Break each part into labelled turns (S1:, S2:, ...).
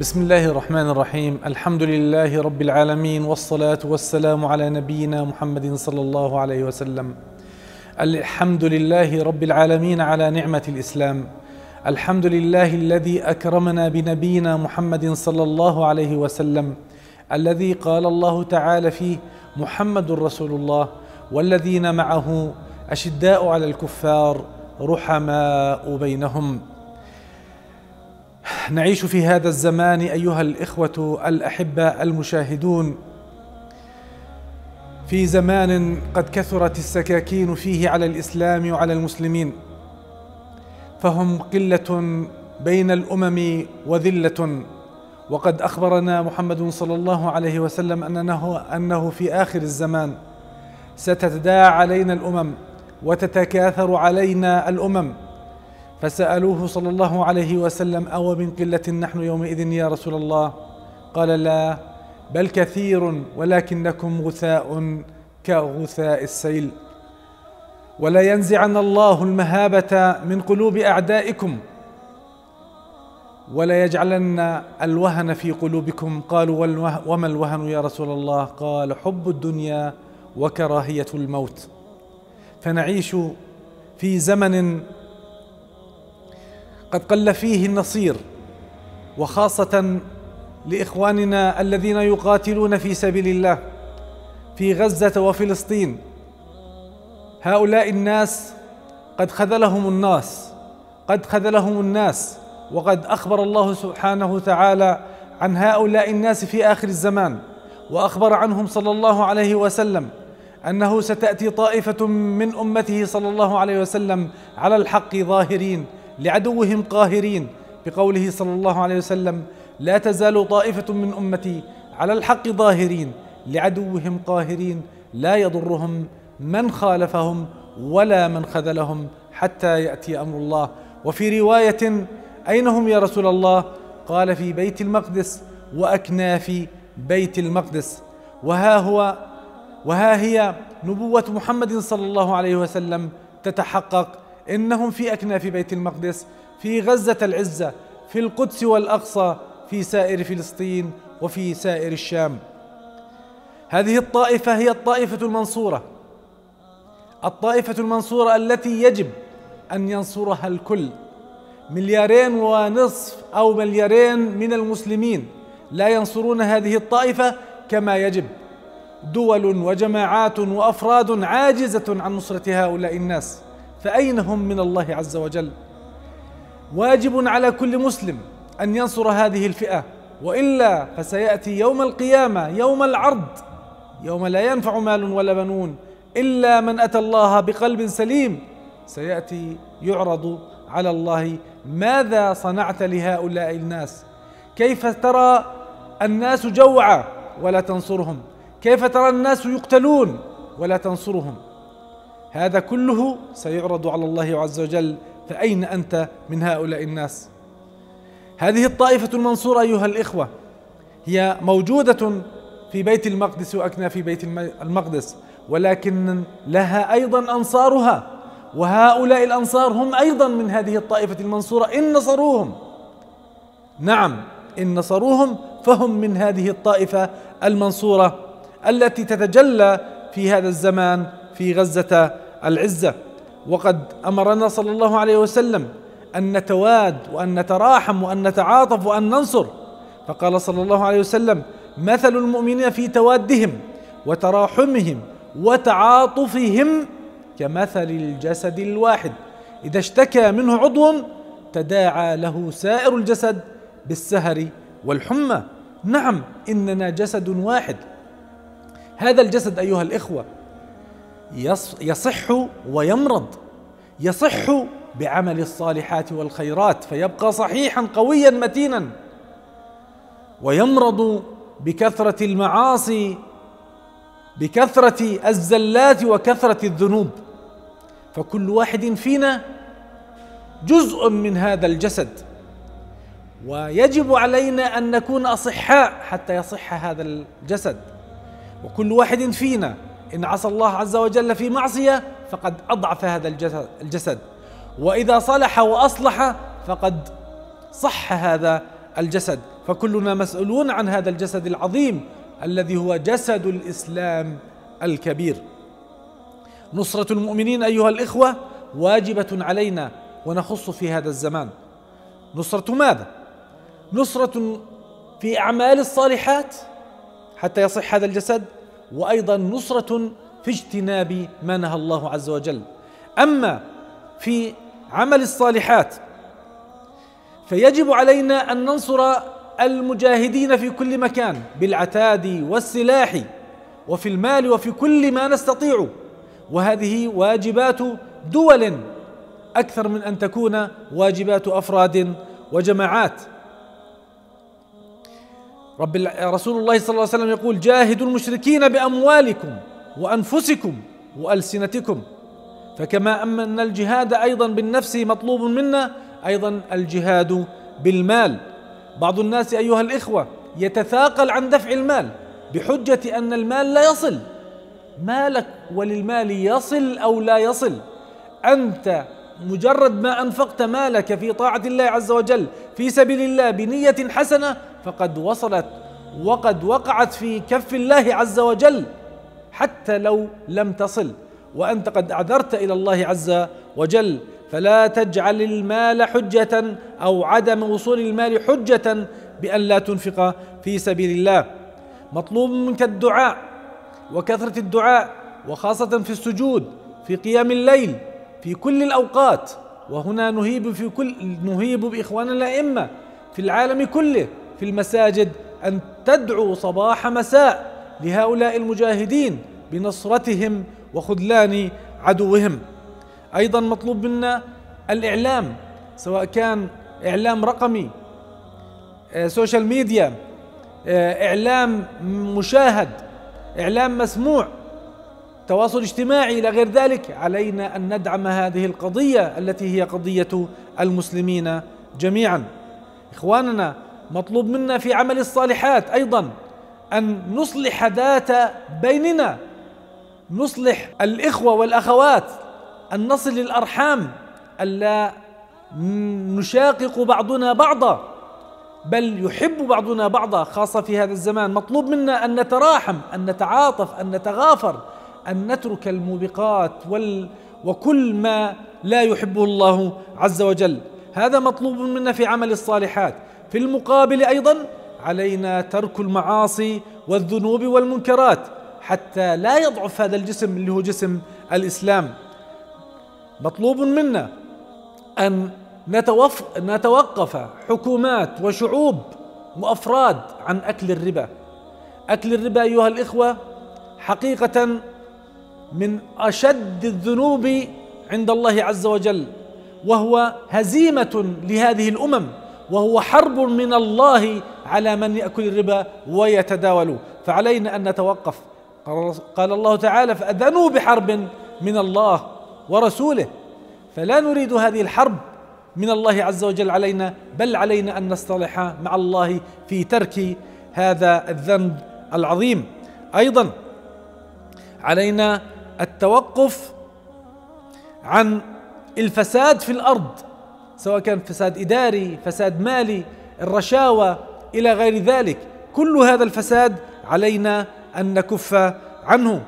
S1: بسم الله الرحمن الرحيم الحمد لله رب العالمين والصلاة والسلام على نبينا محمد صلى الله عليه وسلم الحمد لله رب العالمين على نعمة الإسلام الحمد لله الذي أكرمنا بنبينا محمد صلى الله عليه وسلم الذي قال الله تعالى فيه محمد رسول الله والذين معه أشداء على الكفار رحماء بينهم نعيش في هذا الزمان ايها الاخوه الاحبه المشاهدون في زمان قد كثرت السكاكين فيه على الاسلام وعلى المسلمين فهم قله بين الامم وذله وقد اخبرنا محمد صلى الله عليه وسلم انه انه في اخر الزمان ستتداعى علينا الامم وتتكاثر علينا الامم فسألوه صلى الله عليه وسلم أو من قلة نحن يومئذ يا رسول الله قال لا بل كثير ولكنكم غثاء كغثاء السيل ولا ينزعن الله المهابة من قلوب أعدائكم ولا يجعلن الوهن في قلوبكم قالوا وما الوهن يا رسول الله قال حب الدنيا وكراهية الموت فنعيش في زمن قد قل فيه النصير وخاصه لاخواننا الذين يقاتلون في سبيل الله في غزه وفلسطين هؤلاء الناس قد خذلهم الناس قد خذلهم الناس وقد اخبر الله سبحانه وتعالى عن هؤلاء الناس في اخر الزمان واخبر عنهم صلى الله عليه وسلم انه ستاتي طائفه من امته صلى الله عليه وسلم على الحق ظاهرين لعدوهم قاهرين بقوله صلى الله عليه وسلم لا تزال طائفة من أمتي على الحق ظاهرين لعدوهم قاهرين لا يضرهم من خالفهم ولا من خذلهم حتى يأتي أمر الله وفي رواية أين هم يا رسول الله قال في بيت المقدس وأكناف بيت المقدس وها هو وها هي نبوة محمد صلى الله عليه وسلم تتحقق إنهم في أكناف بيت المقدس في غزة العزة في القدس والأقصى في سائر فلسطين وفي سائر الشام هذه الطائفة هي الطائفة المنصورة الطائفة المنصورة التي يجب أن ينصرها الكل مليارين ونصف أو مليارين من المسلمين لا ينصرون هذه الطائفة كما يجب دول وجماعات وأفراد عاجزة عن نصرة هؤلاء الناس فأين هم من الله عز وجل واجب على كل مسلم أن ينصر هذه الفئة وإلا فسيأتي يوم القيامة يوم العرض يوم لا ينفع مال ولا بنون إلا من أتى الله بقلب سليم سيأتي يعرض على الله ماذا صنعت لهؤلاء الناس كيف ترى الناس جوعى ولا تنصرهم كيف ترى الناس يقتلون ولا تنصرهم هذا كله سيعرض على الله عز وجل فأين أنت من هؤلاء الناس هذه الطائفة المنصورة أيها الإخوة هي موجودة في بيت المقدس وأكنا في بيت المقدس ولكن لها أيضا أنصارها وهؤلاء الأنصار هم أيضا من هذه الطائفة المنصورة إن نصروهم نعم إن نصروهم فهم من هذه الطائفة المنصورة التي تتجلى في هذا الزمان في غزة العزة وقد أمرنا صلى الله عليه وسلم أن نتواد وأن نتراحم وأن نتعاطف وأن ننصر فقال صلى الله عليه وسلم مثل المؤمنين في توادهم وتراحمهم وتعاطفهم كمثل الجسد الواحد إذا اشتكى منه عضو تداعى له سائر الجسد بالسهر والحمى نعم إننا جسد واحد هذا الجسد أيها الإخوة يصح ويمرض يصح بعمل الصالحات والخيرات فيبقى صحيحا قويا متينا ويمرض بكثره المعاصي بكثره الزلات وكثره الذنوب فكل واحد فينا جزء من هذا الجسد ويجب علينا ان نكون اصحاء حتى يصح هذا الجسد وكل واحد فينا إن عصى الله عز وجل في معصية فقد أضعف هذا الجسد وإذا صلح وأصلح فقد صح هذا الجسد فكلنا مسؤولون عن هذا الجسد العظيم الذي هو جسد الإسلام الكبير نصرة المؤمنين أيها الإخوة واجبة علينا ونخص في هذا الزمان نصرة ماذا؟ نصرة في أعمال الصالحات حتى يصح هذا الجسد وايضا نصره في اجتناب ما نهى الله عز وجل اما في عمل الصالحات فيجب علينا ان ننصر المجاهدين في كل مكان بالعتاد والسلاح وفي المال وفي كل ما نستطيع وهذه واجبات دول اكثر من ان تكون واجبات افراد وجماعات رب رسول الله صلى الله عليه وسلم يقول جاهدوا المشركين بأموالكم وأنفسكم وألسنتكم فكما أن الجهاد أيضا بالنفس مطلوب منا أيضا الجهاد بالمال بعض الناس أيها الإخوة يتثاقل عن دفع المال بحجة أن المال لا يصل مالك وللمال يصل أو لا يصل أنت مجرد ما أنفقت مالك في طاعة الله عز وجل في سبيل الله بنية حسنة فقد وصلت وقد وقعت في كف الله عز وجل حتى لو لم تصل وانت قد اعذرت الى الله عز وجل فلا تجعل المال حجه او عدم وصول المال حجه بان لا تنفق في سبيل الله مطلوب منك الدعاء وكثره الدعاء وخاصه في السجود في قيام الليل في كل الاوقات وهنا نهيب في كل نهيب باخواننا الائمه في العالم كله في المساجد أن تدعو صباح مساء لهؤلاء المجاهدين بنصرتهم وخذلان عدوهم أيضا مطلوب منا الإعلام سواء كان إعلام رقمي آه، سوشيال ميديا آه، إعلام مشاهد إعلام مسموع تواصل اجتماعي إلى غير ذلك علينا أن ندعم هذه القضية التي هي قضية المسلمين جميعا إخواننا مطلوب منا في عمل الصالحات ايضا ان نصلح ذات بيننا نصلح الاخوه والاخوات ان نصل الارحام الا نشاقق بعضنا بعضا بل يحب بعضنا بعضا خاصه في هذا الزمان مطلوب منا ان نتراحم ان نتعاطف ان نتغافر ان نترك الموبقات وال وكل ما لا يحبه الله عز وجل هذا مطلوب منا في عمل الصالحات في المقابل أيضا علينا ترك المعاصي والذنوب والمنكرات حتى لا يضعف هذا الجسم اللي هو جسم الإسلام مطلوب منا أن نتوقف حكومات وشعوب وافراد عن اكل الربا. اكل الربا ايها الاخوه حقيقه من اشد الذنوب عند الله عز وجل وهو هزيمه لهذه الامم وهو حرب من الله على من ياكل الربا ويتداوله فعلينا ان نتوقف قال الله تعالى فاذنوا بحرب من الله ورسوله فلا نريد هذه الحرب من الله عز وجل علينا بل علينا ان نصطلح مع الله في ترك هذا الذنب العظيم ايضا علينا التوقف عن الفساد في الارض سواء كان فساد إداري فساد مالي الرشاوى إلى غير ذلك كل هذا الفساد علينا أن نكف عنه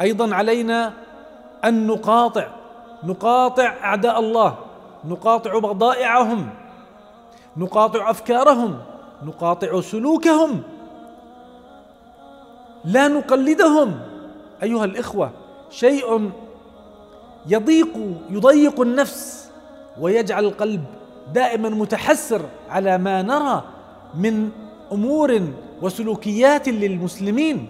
S1: أيضا علينا أن نقاطع نقاطع أعداء الله نقاطع بضائعهم نقاطع أفكارهم نقاطع سلوكهم لا نقلدهم أيها الإخوة شيء يضيق يضيق النفس ويجعل القلب دائما متحسر على ما نرى من امور وسلوكيات للمسلمين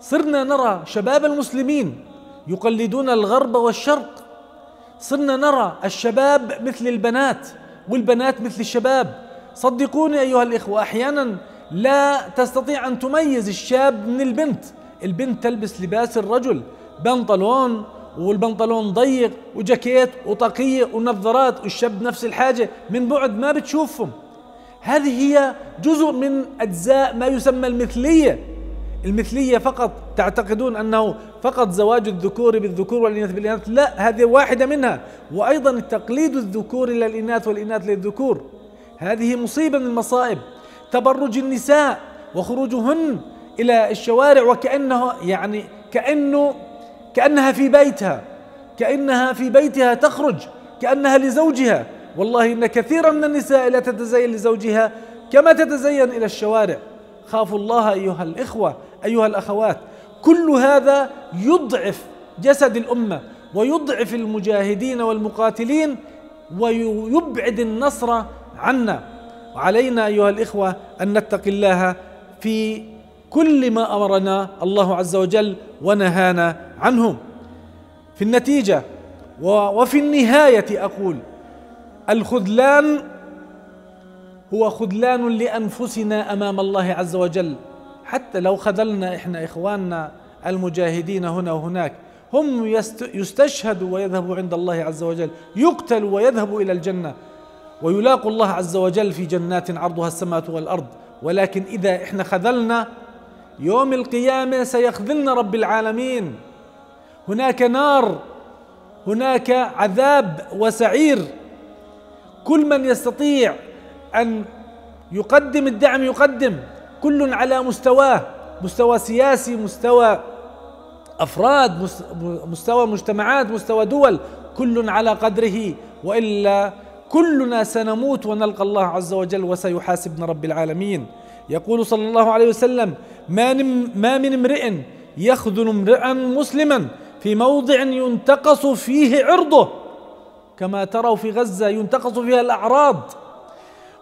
S1: صرنا نرى شباب المسلمين يقلدون الغرب والشرق صرنا نرى الشباب مثل البنات والبنات مثل الشباب صدقوني ايها الاخوه احيانا لا تستطيع ان تميز الشاب من البنت البنت تلبس لباس الرجل بنطلون والبنطلون ضيق وجاكيت وطاقية ونظارات والشاب نفس الحاجة من بعد ما بتشوفهم هذه هي جزء من أجزاء ما يسمى المثلية المثلية فقط تعتقدون أنه فقط زواج الذكور بالذكور والإناث بالإناث لا هذه واحدة منها وأيضا تقليد الذكور إلى الإناث والإناث للذكور هذه مصيبة من المصائب تبرج النساء وخروجهن إلى الشوارع وكأنه يعني كأنه كأنها في بيتها كأنها في بيتها تخرج كأنها لزوجها والله إن كثيرا من النساء لا تتزين لزوجها كما تتزين إلى الشوارع خافوا الله أيها الإخوة أيها الأخوات كل هذا يضعف جسد الأمة ويضعف المجاهدين والمقاتلين ويبعد النصر عنا وعلينا أيها الإخوة أن نتقي الله في كل ما امرنا الله عز وجل ونهانا عنهم في النتيجه وفي النهايه اقول الخذلان هو خذلان لانفسنا امام الله عز وجل حتى لو خذلنا احنا اخواننا المجاهدين هنا وهناك هم يستشهدوا ويذهبوا عند الله عز وجل يقتلوا ويذهبوا الى الجنه ويلاقوا الله عز وجل في جنات عرضها السماوات والارض ولكن اذا احنا خذلنا يوم القيامة سيخذلنا رب العالمين هناك نار هناك عذاب وسعير كل من يستطيع أن يقدم الدعم يقدم كل على مستواه مستوى سياسي مستوى أفراد مستوى مجتمعات مستوى دول كل على قدره وإلا كلنا سنموت ونلقى الله عز وجل وسيحاسبنا رب العالمين يقول صلى الله عليه وسلم ما ما من امرئ يخذل امرئا مسلما في موضع ينتقص فيه عرضه كما تروا في غزه ينتقص فيها الاعراض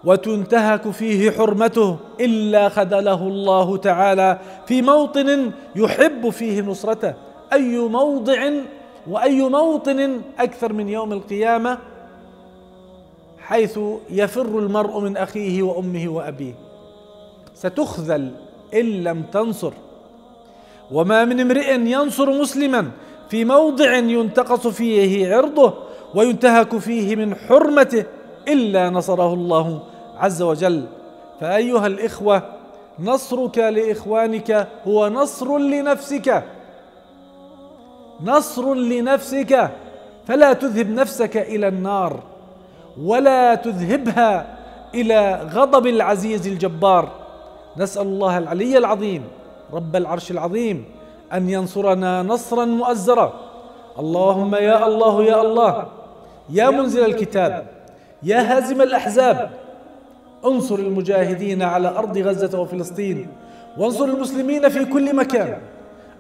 S1: وتنتهك فيه حرمته الا خذله الله تعالى في موطن يحب فيه نصرته اي موضع واي موطن اكثر من يوم القيامه حيث يفر المرء من اخيه وامه وابيه ستخذل إن لم تنصر وما من امرئ ينصر مسلما في موضع ينتقص فيه عرضه وينتهك فيه من حرمته إلا نصره الله عز وجل فأيها الإخوة نصرك لإخوانك هو نصر لنفسك نصر لنفسك فلا تذهب نفسك إلى النار ولا تذهبها إلى غضب العزيز الجبار نسأل الله العلي العظيم رب العرش العظيم أن ينصرنا نصرا مؤزرا اللهم يا الله يا الله يا منزل الكتاب يا هازم الأحزاب انصر المجاهدين على أرض غزة وفلسطين وانصر المسلمين في كل مكان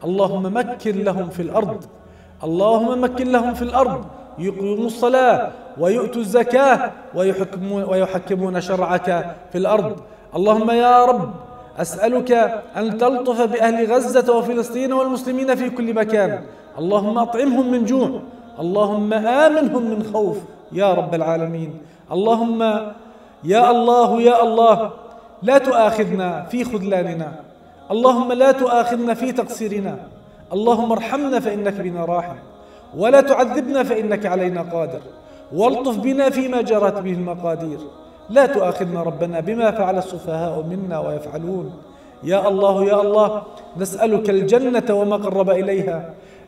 S1: اللهم مكن لهم في الأرض اللهم مكن لهم في الأرض يقيموا الصلاة ويؤتوا الزكاة ويحكمون شرعك في الأرض اللهم يا رب أسألك أن تلطف بأهل غزة وفلسطين والمسلمين في كل مكان اللهم أطعمهم من جوع اللهم آمنهم من خوف يا رب العالمين اللهم يا الله يا الله لا تؤاخذنا في خذلاننا اللهم لا تؤاخذنا في تقصيرنا اللهم ارحمنا فإنك بنا راحم ولا تعذبنا فإنك علينا قادر والطف بنا فيما جرت به المقادير لا تؤاخذنا ربنا بما فعل السفهاء منا ويفعلون يا الله يا الله نسألك الجنة وما قرب إليها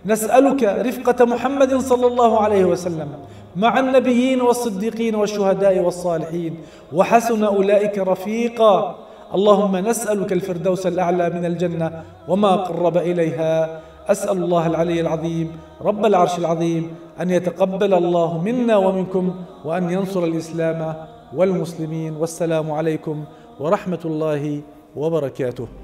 S1: نسألك رفقة محمد صلى الله عليه وسلم مع النبيين والصديقين والشهداء والصالحين وحسن أولئك رفيقا اللهم نسألك الفردوس الأعلى من الجنة وما قرب إليها أسأل الله العلي العظيم رب العرش العظيم أن يتقبل الله منا ومنكم وأن ينصر الإسلام والمسلمين والسلام عليكم ورحمه الله وبركاته